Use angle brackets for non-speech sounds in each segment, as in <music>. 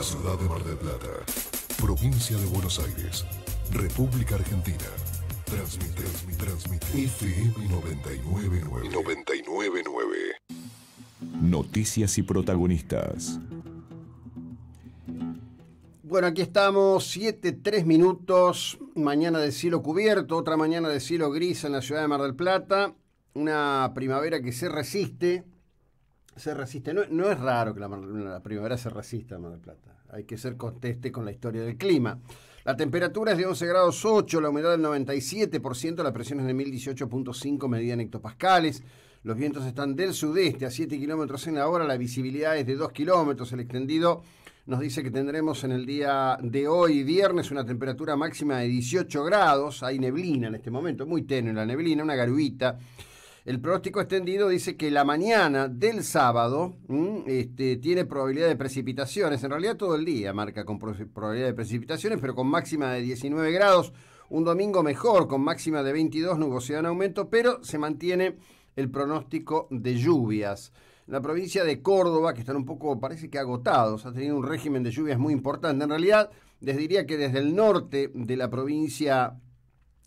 la ciudad de Mar del Plata, provincia de Buenos Aires, República Argentina. Transmite, transmite, FM 999. 999. Noticias y protagonistas. Bueno, aquí estamos, 7, 3 minutos, mañana de cielo cubierto, otra mañana de cielo gris en la ciudad de Mar del Plata, una primavera que se resiste, se resiste. No, es raro que la, primavera se resista a Mar Plata. Hay que ser conteste con la historia del clima. La temperatura es de 11 grados 8, la humedad del 97%, la presión es de 1018.5 medida en hectopascales. Los vientos están del sudeste a 7 kilómetros en la hora, la visibilidad es de 2 kilómetros. El extendido nos dice que tendremos en el día de hoy, viernes, una temperatura máxima de 18 grados. Hay neblina en este momento, muy tenue la neblina, una garuita. El pronóstico extendido dice que la mañana del sábado este, tiene probabilidad de precipitaciones. En realidad todo el día marca con probabilidad de precipitaciones, pero con máxima de 19 grados. Un domingo mejor, con máxima de 22, nubosidad en aumento, pero se mantiene el pronóstico de lluvias. La provincia de Córdoba, que están un poco, parece que agotados, ha tenido un régimen de lluvias muy importante. En realidad, les diría que desde el norte de la provincia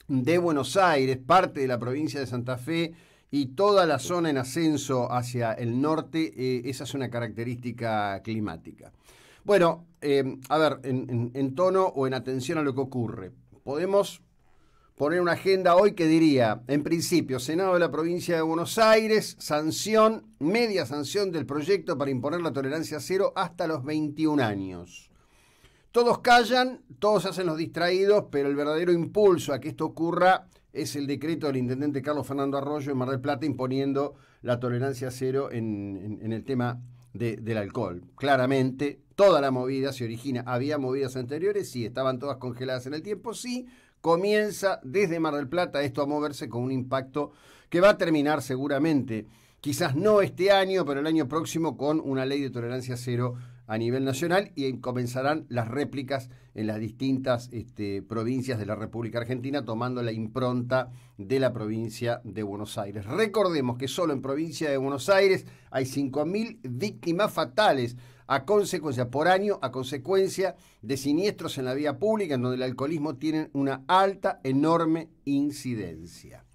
de Buenos Aires, parte de la provincia de Santa Fe, y toda la zona en ascenso hacia el norte, eh, esa es una característica climática. Bueno, eh, a ver, en, en, tono o en atención a lo que ocurre, podemos poner una agenda hoy que diría, en principio, Senado de la provincia de Buenos Aires, sanción, media sanción del proyecto para imponer la tolerancia cero hasta los 21 años. Todos callan, todos hacen los distraídos, pero el verdadero impulso a que esto ocurra es el decreto del intendente Carlos Fernando Arroyo en Mar del Plata imponiendo la tolerancia cero en, el tema del alcohol. Claramente, toda la movida se origina. Había movidas anteriores, sí, estaban todas congeladas en el tiempo, sí. Comienza desde Mar del Plata esto a moverse con un impacto que va a terminar seguramente, quizás no este año, pero el año próximo con una ley de tolerancia cero a nivel nacional y comenzarán las réplicas en las distintas este, provincias de la República Argentina, tomando la impronta de la provincia de Buenos Aires. Recordemos que solo en provincia de Buenos Aires hay 5.000 víctimas fatales a consecuencia, por año, a consecuencia de siniestros en la vía pública, en donde el alcoholismo tiene una alta, enorme incidencia.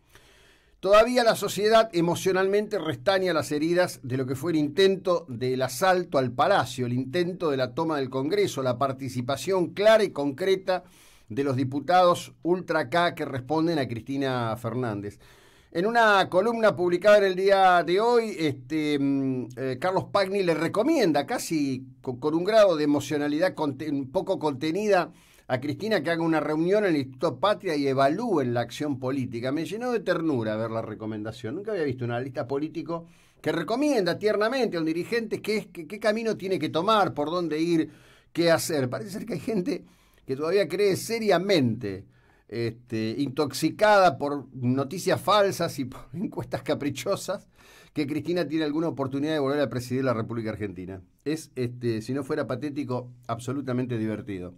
Todavía la sociedad emocionalmente restaña las heridas de lo que fue el intento del asalto al Palacio, el intento de la toma del Congreso, la participación clara y concreta de los diputados ultra K que responden a Cristina Fernández. En una columna publicada en el día de hoy, este, mm, eh, Carlos Pagni le recomienda, casi con, un grado de emocionalidad un poco contenida, a Cristina que haga una reunión en el Instituto Patria y evalúen la acción política. Me llenó de ternura ver la recomendación. Nunca había visto un analista político que recomienda tiernamente a un dirigente qué, qué camino tiene que tomar, por dónde ir, qué hacer. Parece ser que hay gente que todavía cree seriamente, este, intoxicada por noticias falsas y por <laughs> encuestas caprichosas, que Cristina tiene alguna oportunidad de volver a presidir la República Argentina. Es, este, si no fuera patético, absolutamente divertido.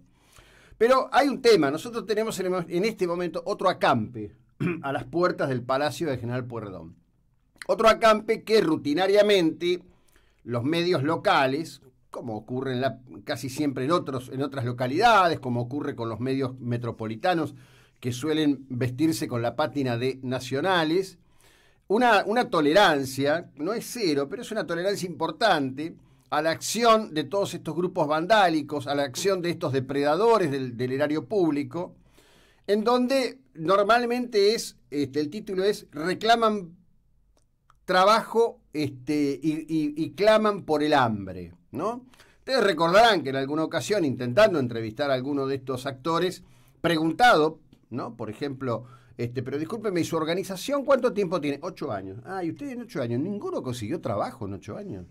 Pero hay un tema, nosotros tenemos en este momento otro acampe <clears throat> a las puertas del Palacio del General Puerdón. Otro acampe que rutinariamente los medios locales, como ocurre casi siempre en, otras localidades, como ocurre con los medios metropolitanos que suelen vestirse con la pátina de nacionales, una tolerancia, no es cero, pero es una tolerancia importante, a la acción de todos estos grupos vandálicos, a la acción de estos depredadores del, erario público, en donde normalmente es, este, el título es, reclaman trabajo este, y, claman por el hambre, ¿no? Ustedes recordarán que en alguna ocasión, intentando entrevistar a alguno de estos actores, preguntado, ¿no? Por ejemplo, este, pero discúlpeme, ¿y su organización cuánto tiempo tiene? Ocho años. Ah, y ustedes en ocho años, ninguno consiguió trabajo en ocho años.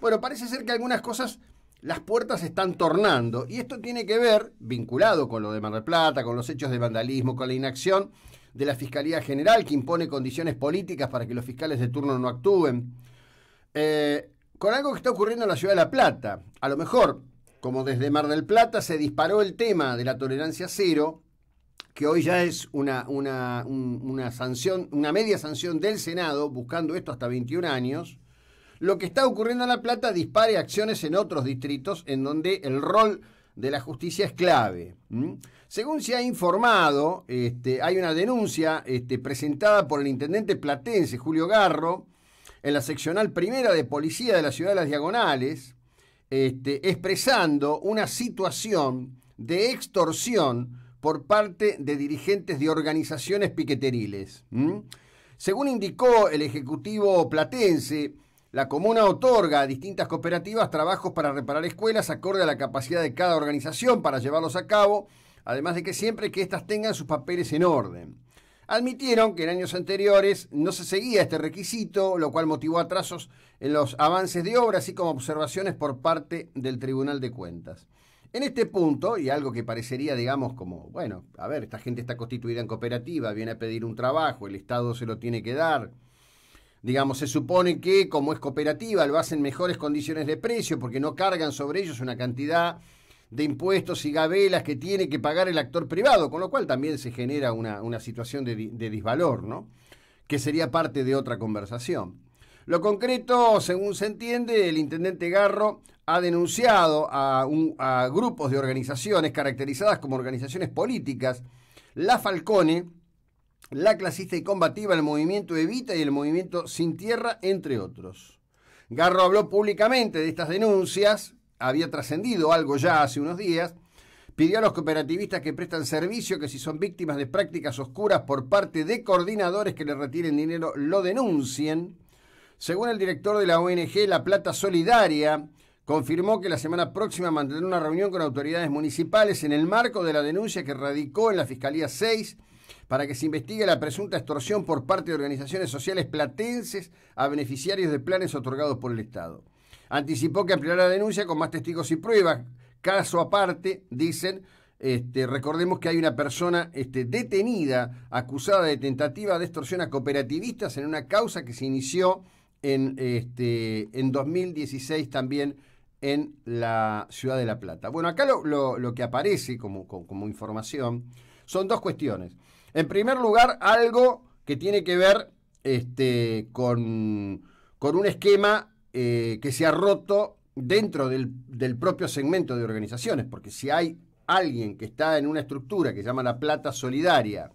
Bueno, parece ser que algunas cosas las puertas se están tornando y esto tiene que ver, vinculado con lo de Mar del Plata, con los hechos de vandalismo, con la inacción de la Fiscalía General que impone condiciones políticas para que los fiscales de turno no actúen, eh, con algo que está ocurriendo en la ciudad de La Plata. A lo mejor, como desde Mar del Plata se disparó el tema de la tolerancia cero, que hoy ya es una, sanción, una media sanción del Senado, buscando esto hasta 21 años, lo que está ocurriendo en La Plata dispare acciones en otros distritos en donde el rol de la justicia es clave. Según se ha informado, este, hay una denuncia este, presentada por el intendente platense Julio Garro en la seccional primera de policía de la ciudad de las Diagonales, este, expresando una situación de extorsión por parte de dirigentes de organizaciones piqueteriles. Según indicó el Ejecutivo Platense, la comuna otorga a distintas cooperativas trabajos para reparar escuelas acorde a la capacidad de cada organización para llevarlos a cabo, además de que siempre que éstas tengan sus papeles en orden. Admitieron que en años anteriores no se seguía este requisito, lo cual motivó atrasos en los avances de obra, así como observaciones por parte del Tribunal de Cuentas. En este punto, y algo que parecería, digamos, como, bueno, a ver, esta gente está constituida en cooperativa, viene a pedir un trabajo, el Estado se lo tiene que dar, Digamos, se supone que como es cooperativa lo hacen mejores condiciones de precio porque no cargan sobre ellos una cantidad de impuestos y gabelas que tiene que pagar el actor privado, con lo cual también se genera una, situación de, desvalor, disvalor, ¿no? Que sería parte de otra conversación. Lo concreto, según se entiende, el intendente Garro ha denunciado a, a grupos de organizaciones caracterizadas como organizaciones políticas, la Falcone, la clasista y combativa, el movimiento Evita y el movimiento Sin Tierra, entre otros. Garro habló públicamente de estas denuncias, había trascendido algo ya hace unos días, pidió a los cooperativistas que prestan servicio que si son víctimas de prácticas oscuras por parte de coordinadores que les retiren dinero, lo denuncien. Según el director de la ONG La Plata Solidaria, confirmó que la semana próxima mantendrá una reunión con autoridades municipales en el marco de la denuncia que radicó en la Fiscalía 6 para que se investigue la presunta extorsión por parte de organizaciones sociales platenses a beneficiarios de planes otorgados por el Estado. Anticipó que ampliará la denuncia con más testigos y pruebas. Caso aparte, dicen, este, recordemos que hay una persona este, detenida acusada de tentativa de extorsión a cooperativistas en una causa que se inició en, 2016 este, también en la ciudad de La Plata. Bueno, acá lo, que aparece como información son dos cuestiones. En primer lugar, algo que tiene que ver este, con, un esquema eh, que se ha roto dentro del, propio segmento de organizaciones, porque si hay alguien que está en una estructura que se llama la Plata Solidaria,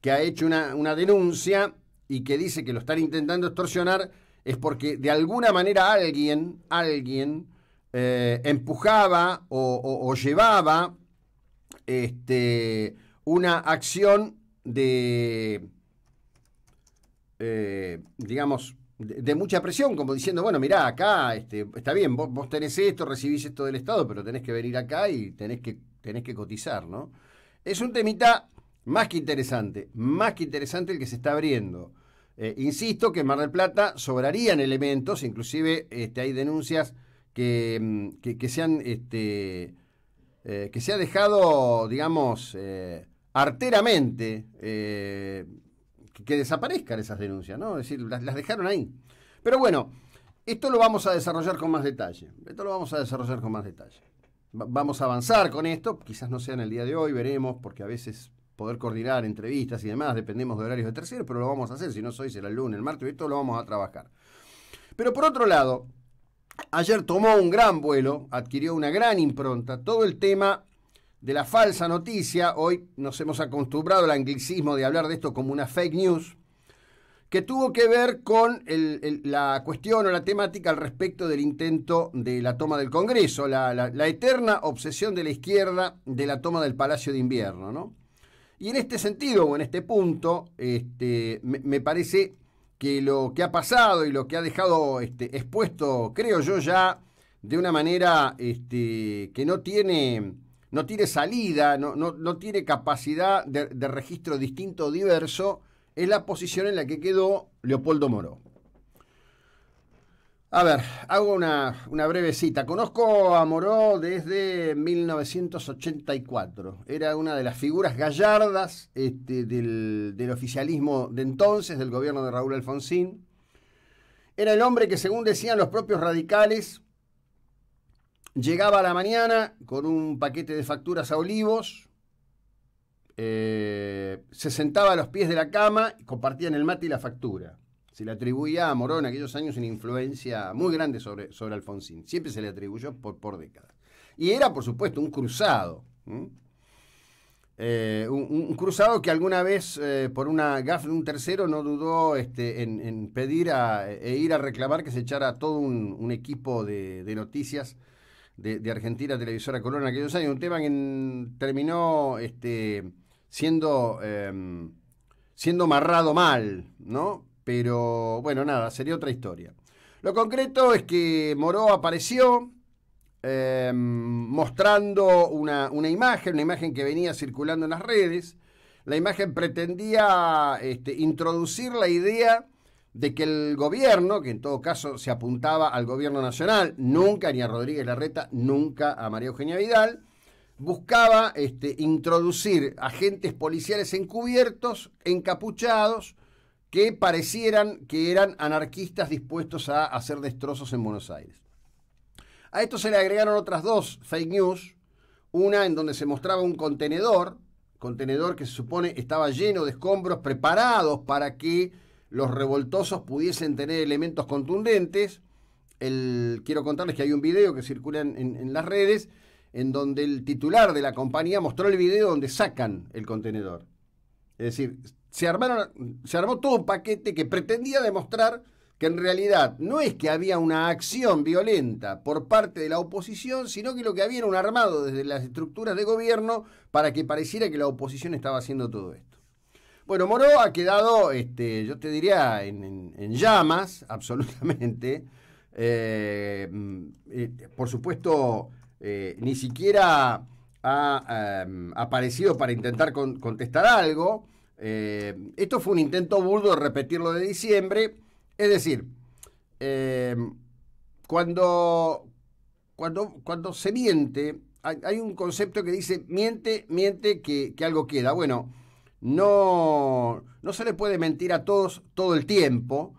que ha hecho una, denuncia y que dice que lo están intentando extorsionar, es porque de alguna manera alguien, alguien eh, empujaba o, llevaba este, una acción de, eh, digamos, de, mucha presión, como diciendo, bueno, mirá, acá este, está bien, vos, tenés esto, recibís esto del Estado, pero tenés que venir acá y tenés que, que cotizar, ¿no? Es un temita más que interesante, más que interesante el que se está abriendo. Eh, insisto que en Mar del Plata sobrarían elementos, inclusive este, hay denuncias mm, que, se han... Este, eh, que se ha dejado, digamos, arteramente eh, que, desaparezcan esas denuncias, ¿no? Es decir, las, dejaron ahí. Pero bueno, esto lo vamos a desarrollar con más detalle. Esto lo vamos a desarrollar con más detalle. vamos a avanzar con esto, quizás no sea en el día de hoy, veremos, porque a veces poder coordinar entrevistas y demás, dependemos de horarios de terceros, pero lo vamos a hacer, si no soy será el lunes, el martes, esto lo vamos a trabajar. Pero por otro lado, ayer tomó un gran vuelo, adquirió una gran impronta, todo el tema de la falsa noticia, hoy nos hemos acostumbrado al anglicismo de hablar de esto como una fake news, que tuvo que ver con la cuestión o la temática al respecto del intento de la toma del Congreso, la, eterna obsesión de la izquierda de la toma del Palacio de Invierno. ¿no? Y en este sentido o en este punto, este, me, parece que lo que ha pasado y lo que ha dejado este, expuesto, creo yo ya, de una manera este, que no tiene no tiene salida, no, tiene capacidad de, registro distinto o diverso, es la posición en la que quedó Leopoldo Moró. A ver, hago una, breve cita. Conozco a Moró desde 1984. Era una de las figuras gallardas este, del, del oficialismo de entonces, del gobierno de Raúl Alfonsín. Era el hombre que, según decían los propios radicales, Llegaba a la mañana con un paquete de facturas a olivos, eh, se sentaba a los pies de la cama y compartían el mate y la factura. Se le atribuía a Morón en aquellos años una influencia muy grande sobre, sobre Alfonsín. Siempre se le atribuyó por, por décadas. Y era, por supuesto, un cruzado. Eh, un, cruzado que alguna vez, eh, por una gaf de un tercero, no dudó este, en, pedir a, e, e ir a reclamar que se echara todo un, equipo de, de noticias de, Argentina Televisora Colón en aquellos años, un tema que terminó este, siendo, em, siendo amarrado mal, ¿no? Pero bueno, nada, sería otra historia. Lo concreto es que Moró apareció em, mostrando una, imagen, una imagen que venía circulando en las redes. La imagen pretendía este, introducir la idea de que el gobierno, que en todo caso se apuntaba al gobierno nacional, nunca ni a Rodríguez Larreta, nunca a María Eugenia Vidal, buscaba este, introducir agentes policiales encubiertos, encapuchados, que parecieran que eran anarquistas dispuestos a hacer destrozos en Buenos Aires. A esto se le agregaron otras dos fake news, una en donde se mostraba un contenedor, contenedor que se supone estaba lleno de escombros preparados para que los revoltosos pudiesen tener elementos contundentes. quiero contarles que hay un video que circula en, las redes en donde el titular de la compañía mostró el video donde sacan el contenedor. Es decir, se, se armó todo un paquete que pretendía demostrar que en realidad no es que había una acción violenta por parte de la oposición, sino que lo que había era un armado desde las estructuras de gobierno para que pareciera que la oposición estaba haciendo todo esto. Bueno, Moró ha quedado, este, yo te diría, en, llamas, <laughs> absolutamente. Eh, mm, eh, por supuesto, eh, ni siquiera ha em, aparecido para intentar contestar algo. esto fue un intento burdo de repetir lo de diciembre. Es decir, em, cuando, cuando, cuando se miente, hay, un concepto que dice miente, miente que, que algo queda. Bueno, no, no se le puede mentir a todos todo el tiempo.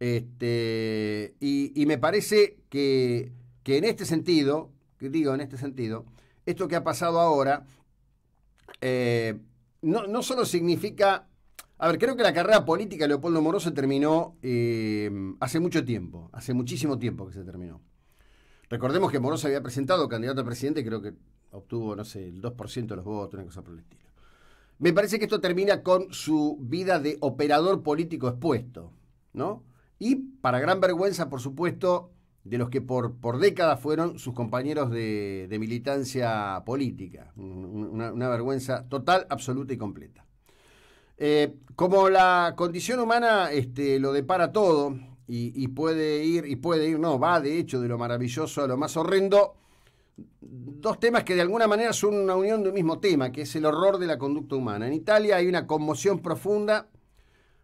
Este, y, me parece que, en este sentido, que digo en este sentido, esto que ha pasado ahora eh, no, solo significa. A ver, creo que la carrera política de Leopoldo Moroso terminó eh, hace mucho tiempo, hace muchísimo tiempo que se terminó. Recordemos que se había presentado candidato a presidente, creo que obtuvo, no sé, el 2% de los votos, una cosa por el estilo. Me parece que esto termina con su vida de operador político expuesto, ¿no? Y para gran vergüenza, por supuesto, de los que por, por décadas fueron sus compañeros de, militancia política. Una, vergüenza total, absoluta y completa. Eh, como la condición humana este, lo depara todo y, y, puede ir, y puede ir, no, va de hecho de lo maravilloso a lo más horrendo, dos temas que de alguna manera son una unión de un mismo tema, que es el horror de la conducta humana. En Italia hay una conmoción profunda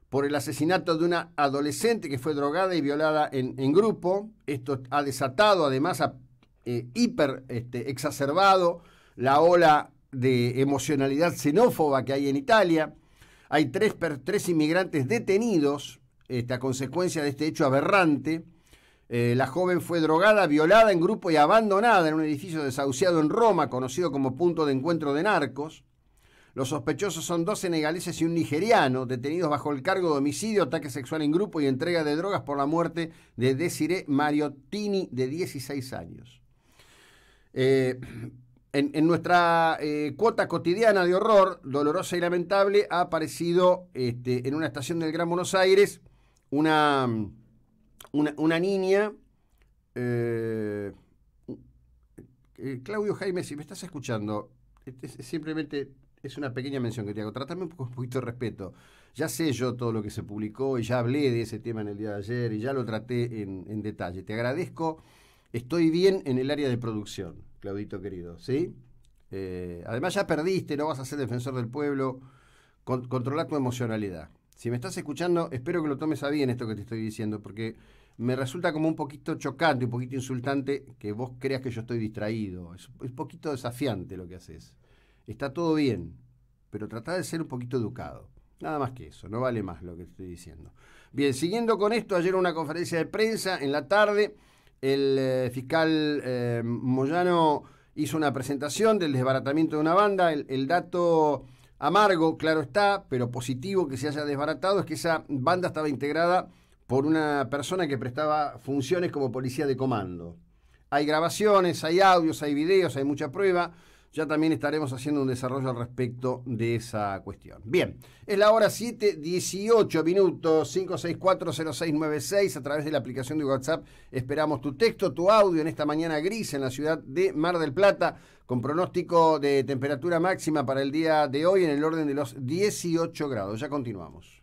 por el asesinato de una adolescente que fue drogada y violada en, grupo. Esto ha desatado, además, ha eh, hiper este, exacerbado la ola de emocionalidad xenófoba que hay en Italia. Hay tres, inmigrantes detenidos esta a consecuencia de este hecho aberrante. Eh, la joven fue drogada, violada en grupo y abandonada en un edificio desahuciado en Roma, conocido como punto de encuentro de narcos. Los sospechosos son dos senegaleses y un nigeriano, detenidos bajo el cargo de homicidio, ataque sexual en grupo y entrega de drogas por la muerte de Desiree Mariottini, de 16 años. Eh, en, nuestra eh, cuota cotidiana de horror, dolorosa y lamentable, ha aparecido este, en una estación del Gran Buenos Aires una mm, una, niña. Eh, eh, Claudio Jaime, si me estás escuchando, simplemente es una pequeña mención que te hago. Trátame un, poquito de respeto. Ya sé yo todo lo que se publicó y ya hablé de ese tema en el día de ayer y ya lo traté en, detalle. Te agradezco. Estoy bien en el área de producción, Claudito querido, ¿sí? Eh, además ya perdiste, no vas a ser defensor del pueblo. Con, controla tu emocionalidad. Si me estás escuchando, espero que lo tomes a bien esto que te estoy diciendo, porque me resulta como un poquito chocante, un poquito insultante que vos creas que yo estoy distraído. Es un poquito desafiante lo que haces. Está todo bien, pero trata de ser un poquito educado. Nada más que eso, no vale más lo que estoy diciendo. Bien, siguiendo con esto, ayer una conferencia de prensa en la tarde, el eh, fiscal eh, Moyano hizo una presentación del desbaratamiento de una banda. el dato amargo, claro está, pero positivo que se haya desbaratado es que esa banda estaba integrada por una persona que prestaba funciones como policía de comando. Hay grabaciones, hay audios, hay videos, hay mucha prueba. Ya también estaremos haciendo un desarrollo al respecto de esa cuestión. Bien, es la hora 7, 18 minutos, 5640696 a través de la aplicación de WhatsApp. Esperamos tu texto, tu audio en esta mañana gris en la ciudad de Mar del Plata, con pronóstico de temperatura máxima para el día de hoy en el orden de los 18 grados. Ya continuamos.